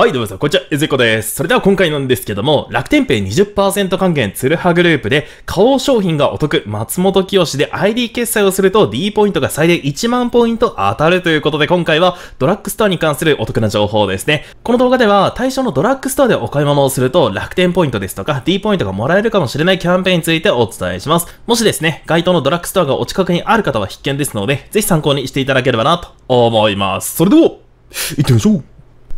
はい、どうも皆さん、こんにちは、ゆずこです。それでは今回なんですけども、楽天ペイ20%還元ツルハグループで、花王商品がお得、松本清で ID 決済をすると D ポイントが最大1万ポイント当たるということで、今回はドラッグストアに関するお得な情報ですね。この動画では、対象のドラッグストアでお買い物をすると、楽天ポイントですとか D ポイントがもらえるかもしれないキャンペーンについてお伝えします。もしですね、該当のドラッグストアがお近くにある方は必見ですので、ぜひ参考にしていただければなと思います。それでは、行ってみましょう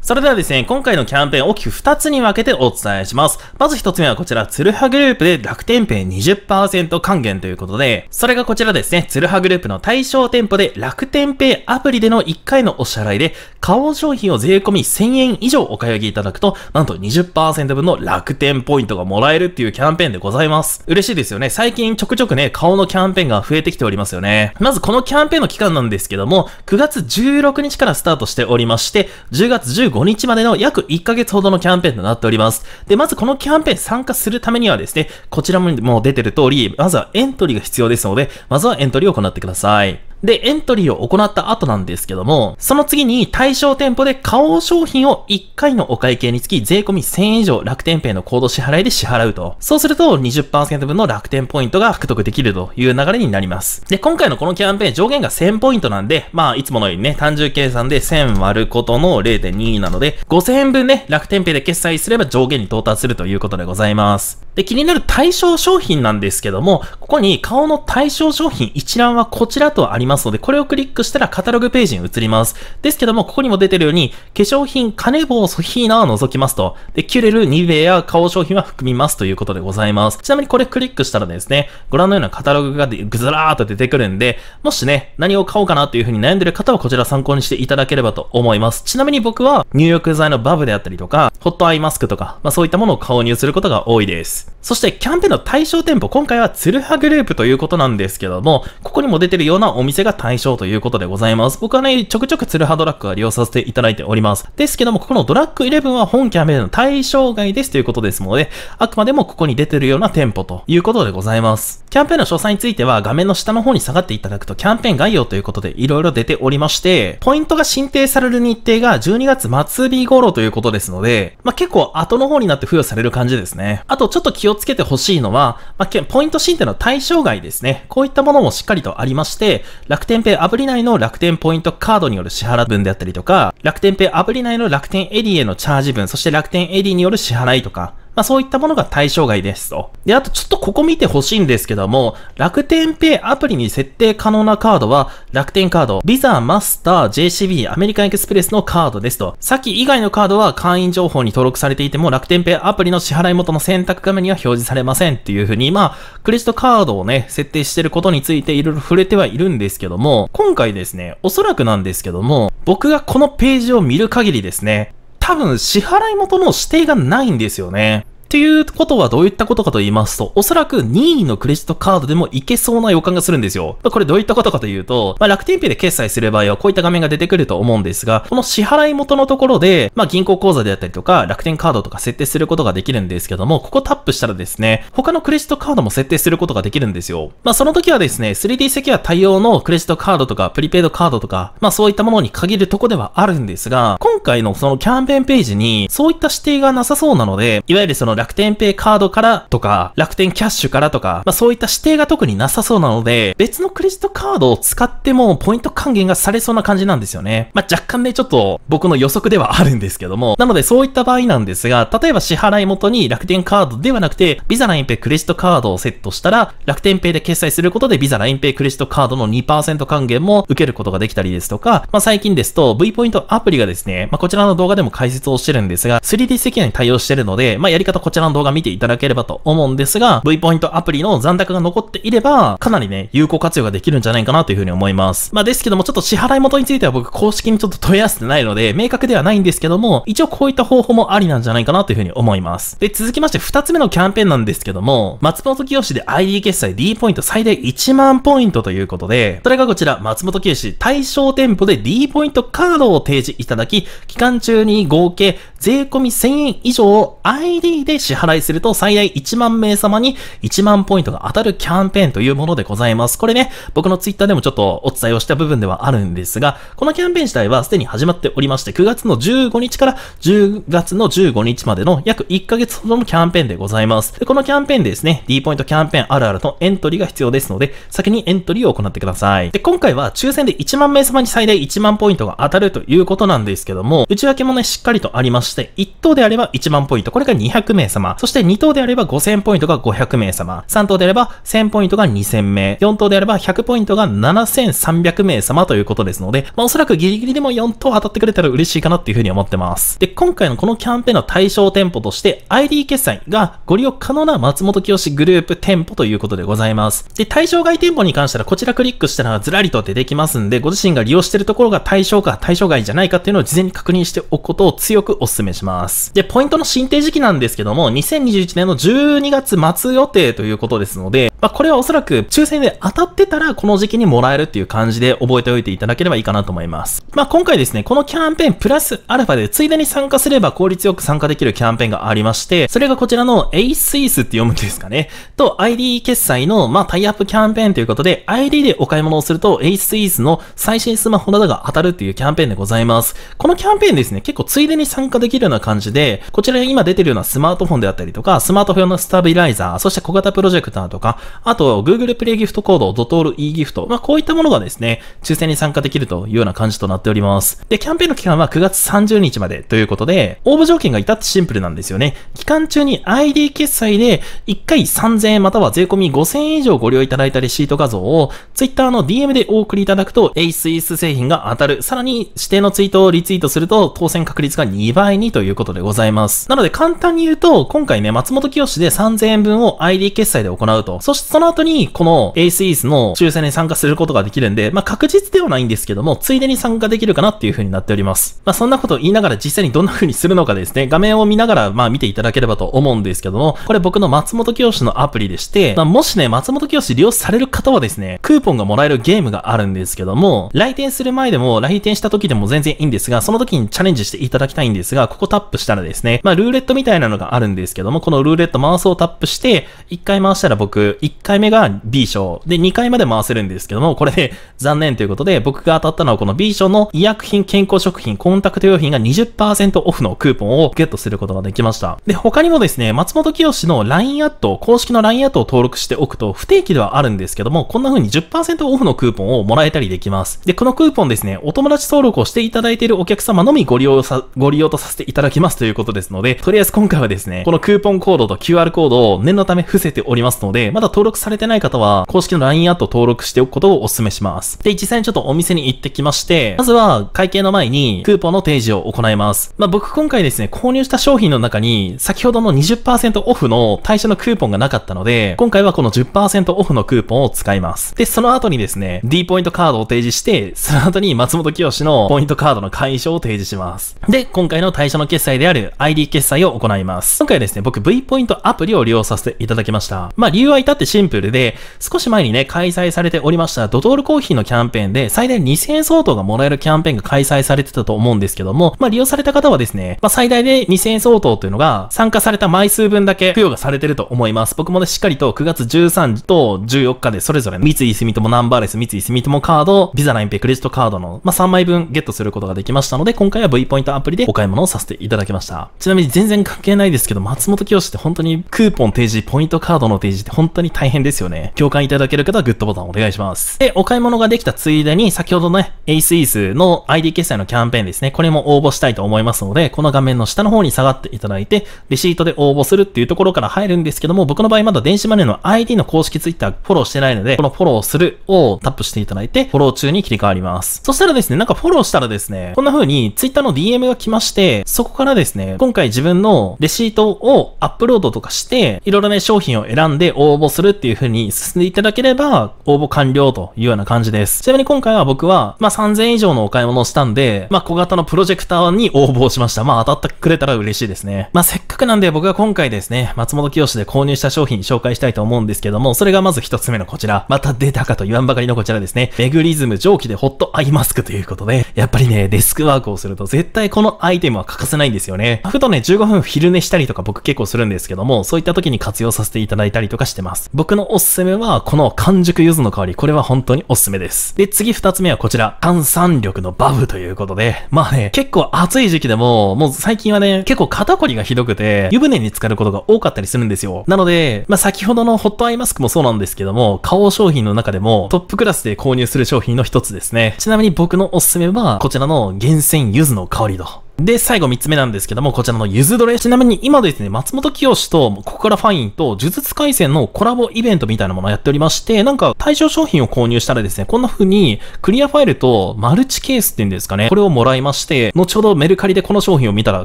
それではですね、今回のキャンペーン大きく2つに分けてお伝えします。まず1つ目はこちら、ツルハグループで楽天ペイ20%還元ということで、それがこちらですね、ツルハグループの対象店舗で楽天ペイアプリでの1回のお支払いで、顔商品を税込み1000円以上お買い上げいただくと、なんと20%分の楽天ポイントがもらえるっていうキャンペーンでございます。嬉しいですよね。最近ちょくちょくね、顔のキャンペーンが増えてきておりますよね。まずこのキャンペーンの期間なんですけども、9月16日からスタートしておりまして、10月15 25日までの約1ヶ月ほどのキャンペーンとなっております。で、まずこのキャンペーン参加するためにはですね、こちらも出てる通り、まずはエントリーが必要ですので、まずはエントリーを行ってください。で、エントリーを行った後なんですけども、その次に対象店舗で買おう商品を1回のお会計につき税込み1000円以上楽天ペイのコード支払いで支払うと。そうすると20%分の楽天ポイントが獲得できるという流れになります。で、今回のこのキャンペーン上限が1000ポイントなんで、まあ、いつものようにね、単純計算で1000割ることの0.2なので、5000円分ね、楽天ペイで決済すれば上限に到達するということでございます。で、気になる対象商品なんですけども、ここに顔の対象商品一覧はこちらとありますので、これをクリックしたらカタログページに移ります。ですけども、ここにも出てるように、化粧品、カネボウ、ソヒーナを除きますと、で、キュレル、ニベア、顔商品は含みますということでございます。ちなみにこれクリックしたらですね、ご覧のようなカタログがぐずらーっと出てくるんで、もしね、何を買おうかなというふうに悩んでる方はこちら参考にしていただければと思います。ちなみに僕は入浴剤のバブであったりとか、ホットアイマスクとか、まあそういったものを購入することが多いです。。そして、キャンペーンの対象店舗、今回はツルハグループということなんですけども、ここにも出てるようなお店が対象ということでございます。僕はね、ちょくちょくツルハドラッグは利用させていただいております。ですけども、ここのドラッグ11は本キャンペーンの対象外ですということですので、あくまでもここに出てるような店舗ということでございます。キャンペーンの詳細については、画面の下の方に下がっていただくと、キャンペーン概要ということで色々出ておりまして、ポイントが申請される日程が12月末日頃ということですので、まあ、結構後の方になって付与される感じですね。あと、ちょっとと気をつけてほしいのは、まあ、ポイントシーンの対象外ですね。こういったものもしっかりとありまして、楽天ペイアプリ内の楽天ポイントカードによる支払分であったりとか、楽天ペイアプリ内の楽天エディへのチャージ分、そして楽天エディによる支払いとか、まあそういったものが対象外ですと。で、あとちょっとここ見てほしいんですけども、楽天ペイアプリに設定可能なカードは、楽天カード、ビザ、マスター、JCB、アメリカンエクスプレスのカードですと。さっき以外のカードは会員情報に登録されていても、楽天ペイアプリの支払い元の選択画面には表示されませんっていうふうに、まあ、クレジットカードをね、設定してることについていろいろ触れてはいるんですけども、今回ですね、おそらくなんですけども、僕がこのページを見る限りですね、多分支払い元の指定がないんですよね。っていうことはどういったことかと言いますと、おそらく任意のクレジットカードでもいけそうな予感がするんですよ。これどういったことかというと、まあ、楽天ペイで決済する場合はこういった画面が出てくると思うんですが、この支払い元のところで、まあ、銀行口座であったりとか、楽天カードとか設定することができるんですけども、ここタップしたらですね、他のクレジットカードも設定することができるんですよ。まあ、その時はですね、3D セキュア対応のクレジットカードとか、プリペイドカードとか、まあ、そういったものに限るとこではあるんですが、今回のそのキャンペーンページに、そういった指定がなさそうなので、いわゆるその楽天ペイカードからとか、楽天キャッシュからとか、まあそういった指定が特になさそうなので、別のクレジットカードを使ってもポイント還元がされそうな感じなんですよね。まあ若干ね、ちょっと僕の予測ではあるんですけども、なのでそういった場合なんですが、例えば支払い元に楽天カードではなくて、ビザラインペイクレジットカードをセットしたら、楽天ペイで決済することでビザラインペイクレジットカードの2%還元も受けることができたりですとか、まあ最近ですと V ポイントアプリがですね、まあこちらの動画でも解説をしてるんですが、3D セキュアに対応してるので、まあやり方ここちらの動画見ていただければと思うんですが、V ポイントアプリの残高が残っていれば、かなりね、有効活用ができるんじゃないかなというふうに思います。まあですけども、ちょっと支払い元については僕公式にちょっと問い合わせてないので、明確ではないんですけども、一応こういった方法もありなんじゃないかなというふうに思います。で、続きまして2つ目のキャンペーンなんですけども、松本清志で ID 決済 D ポイント最大1万ポイントということで、それがこちら、松本清志対象店舗で D ポイントカードを提示いただき、期間中に合計税込み1000円以上を ID で支払いすると最大1万名様に1万ポイントが当たるキャンペーンというものでございます。これね、僕のツイッターでもちょっとお伝えをした部分ではあるんですが、このキャンペーン自体はすでに始まっておりまして、9月の15日から10月の15日までの約1ヶ月ほどのキャンペーンでございます。でこのキャンペーンでですね、D ポイントキャンペーンあるあるのエントリーが必要ですので、先にエントリーを行ってください。で、今回は抽選で1万名様に最大1万ポイントが当たるということなんですけども、内訳もね、しっかりとありまして、1等であれば1万ポイント、これが200名様。そして2等であれば5000ポイントが500名様。3等であれば1000ポイントが2000名。4等であれば100ポイントが7300名様ということですので、まあ、おそらくギリギリでも4等当たってくれたら嬉しいかなっていうふうに思ってます。で、今回のこのキャンペーンの対象店舗として、ID 決済がご利用可能な松本清グループ店舗ということでございます。で、対象外店舗に関してはこちらクリックしたらずらりと出てきますんで、ご自身が利用してるところが対象か対象外じゃないかっていうのを事前に確認しておくことを強くお勧めします。で、ポイントの申請時期なんですけどども、2021年の12月末予定ということですので、まあ、これはおそらく抽選で当たってたらこの時期にもらえるっていう感じで覚えておいていただければいいかなと思います。まあ、今回ですね、このキャンペーンプラスアルファでついでに参加すれば効率よく参加できるキャンペーンがありまして、それがこちらの a s i s って読むんですかね、と ID 決済の、まあ、タイアップキャンペーンということで、ID でお買い物をすると a s i s の最新スマホなどが当たるっていうキャンペーンでございます。このキャンペーンですね、結構ついでに参加できるような感じで、こちら今出てるようなスマートトフォンであったりとか、スマートフォンのスタビライザー、そして小型プロジェクターとか、あと Google プレイギフトコード、ドトール e ギフト、まあこういったものがですね、抽選に参加できるというような感じとなっております。で、キャンペーンの期間は9月30日までということで、応募条件が至ってシンプルなんですよね。期間中に ID 決済で1回3000円または税込5000円以上ご利用いただいたレシート画像を Twitter の DM でお送りいただくと ASUS 製品が当たる。さらに指定のツイートをリツイートすると当選確率が2倍にということでございます。なので簡単に言うとと、今回ね、松本清で3000円分を ID 決済で行うと。そしてその後に、この ACEs の抽選に参加することができるんで、まあ、確実ではないんですけども、ついでに参加できるかなっていう風になっております。まあ、そんなことを言いながら実際にどんな風にするのかですね、画面を見ながら、ま見ていただければと思うんですけども、これ僕の松本清のアプリでして、まあ、もしね、松本清利用される方はですね、クーポンがもらえるゲームがあるんですけども、来店する前でも、来店した時でも全然いいんですが、その時にチャレンジしていただきたいんですが、ここタップしたらですね、まあ、ルーレットみたいなのがあるあるんですけども、このルーレットマウスをタップして、1回回したら僕、1回目が B 賞。で、2回まで回せるんですけども、これで残念ということで、僕が当たったのはこの B 賞の医薬品、健康食品、コンタクト用品が20%オフのクーポンをゲットすることができました。で、他にもですね、松本清の LINE アット、公式の LINE アットを登録しておくと、不定期ではあるんですけども、こんな風に10%オフのクーポンをもらえたりできます。で、このクーポンですね、お友達登録をしていただいているお客様のみご利用さ、ご利用とさせていただきますということですので、とりあえず今回はですね、ね、このクーポンコードと QR コードを念のため伏せておりますので、まだ登録されてない方は、公式の LINE アット登録しておくことをお勧めします。で、実際にちょっとお店に行ってきまして、まずは会計の前にクーポンの提示を行います。まあ、僕今回ですね、購入した商品の中に、先ほどの20%オフの対象のクーポンがなかったので、今回はこの10%オフのクーポンを使います。で、その後にですね、D ポイントカードを提示して、その後に松本清のポイントカードの解消を提示します。で、今回の対象の決済である ID 決済を行います。今回ですね、僕 V ポイントアプリを利用させていただきました。まあ理由は至ってシンプルで、少し前にね、開催されておりましたドトールコーヒーのキャンペーンで最大2000円相当がもらえるキャンペーンが開催されてたと思うんですけども、まあ利用された方はですね、まあ最大で2000円相当というのが参加された枚数分だけ付与がされてると思います。僕もね、しっかりと9月13日と14日でそれぞれ三井住友ナンバーレス三井住友カード、ビザラインペクレジットカードの、まあ3枚分ゲットすることができましたので、今回は V ポイントアプリでお買い物をさせていただきました。ちなみに全然関係ないですけど、松本清って本当にクーポン提示、ポイントカードの提示って本当に大変ですよね。共感いただける方はグッドボタンお願いします。で、お買い物ができたついでに、先ほどね、エイスイスの ID 決済のキャンペーンですね。これも応募したいと思いますので、この画面の下の方に下がっていただいて、レシートで応募するっていうところから入るんですけども、僕の場合まだ電子マネーの ID の公式 Twitter フォローしてないので、このフォローするをタップしていただいて、フォロー中に切り替わります。そしたらですね、なんかフォローしたらですね、こんな風に Twitter の DM が来まして、そこからですね、今回自分のレシートトをアップロードとかして、いろいろね、商品を選んで応募するっていう風に進んでいただければ、応募完了というような感じです。ちなみに今回は僕は、まあ、3000円以上のお買い物をしたんで、まあ、小型のプロジェクターに応募しました。まあ、当たってくれたら嬉しいですね。まあ、せっかくなんで僕が今回ですね、松本清で購入した商品紹介したいと思うんですけども、それがまず一つ目のこちら。また出たかと言わんばかりのこちらですね。メグリズム蒸気でホットアイマスクということで、やっぱりね、デスクワークをすると絶対このアイテムは欠かせないんですよね。ふとね、15分昼寝したりとか僕結構するんですけども、そういった時に活用させていただいたりとかしてます。僕のおすすめは、この完熟柚子の香り、これは本当におすすめです。で、次二つ目はこちら、炭酸力のバブということで、まあね、結構暑い時期でも、もう最近はね、結構肩こりがひどくて、湯船に浸かることが多かったりするんですよ。なので、まあ先ほどのホットアイマスクもそうなんですけども、顔商品の中でもトップクラスで購入する商品の一つですね。ちなみに僕のおすすめは、こちらの厳選柚子の香りとで、最後3つ目なんですけども、こちらのゆずどれ。ちなみに今ですね、松本清と、ここからファインと、呪術回戦のコラボイベントみたいなものをやっておりまして、なんか対象商品を購入したらですね、こんな風に、クリアファイルとマルチケースっていうんですかね、これをもらいまして、後ほどメルカリでこの商品を見たら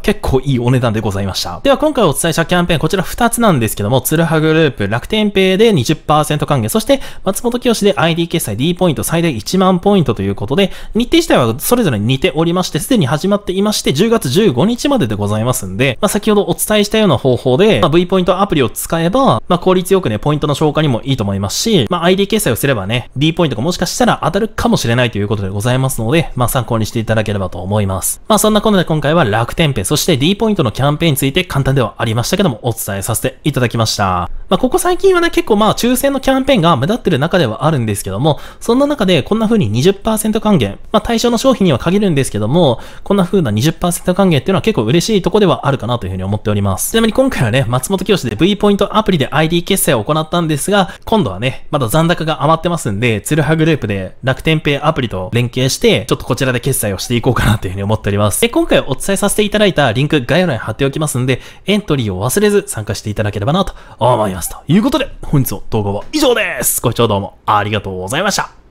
結構いいお値段でございました。では今回お伝えしたキャンペーン、こちら2つなんですけども、ツルハグループ、楽天ペイで20%還元、そして松本清で ID 決済 D ポイント最大1万ポイントということで、日程自体はそれぞれ似ておりまして、すでに始まっていまして、10月15日まででございますんで、まあ、先ほどお伝えしたような方法で、まあ、V ポイントアプリを使えば、まあ、効率よくね、ポイントの消化にもいいと思いますし、まあ、ID 決済をすればね、D ポイントがもしかしたら当たるかもしれないということでございますので、まあ、参考にしていただければと思います。まあ、そんなことで今回は楽天ペイ、そして D ポイントのキャンペーンについて簡単ではありましたけども、お伝えさせていただきました。まあ、ここ最近はね、結構まあ、抽選のキャンペーンが目立ってる中ではあるんですけども、そんな中でこんな風に20%還元、まあ、対象の商品には限るんですけども、こんな風な20%セット還元っていうのは結構嬉しいとこではあるかなというふうに思っております。ちなみに今回はね、松本清で V ポイントアプリで ID 決済を行ったんですが、今度はね、まだ残高が余ってますんで、ツルハグループで楽天ペイアプリと連携して、ちょっとこちらで決済をしていこうかなというふうに思っております。で、今回お伝えさせていただいたリンク概要欄に貼っておきますんで、エントリーを忘れず参加していただければなと思います。ということで、本日の動画は以上です。ご視聴どうもありがとうございました。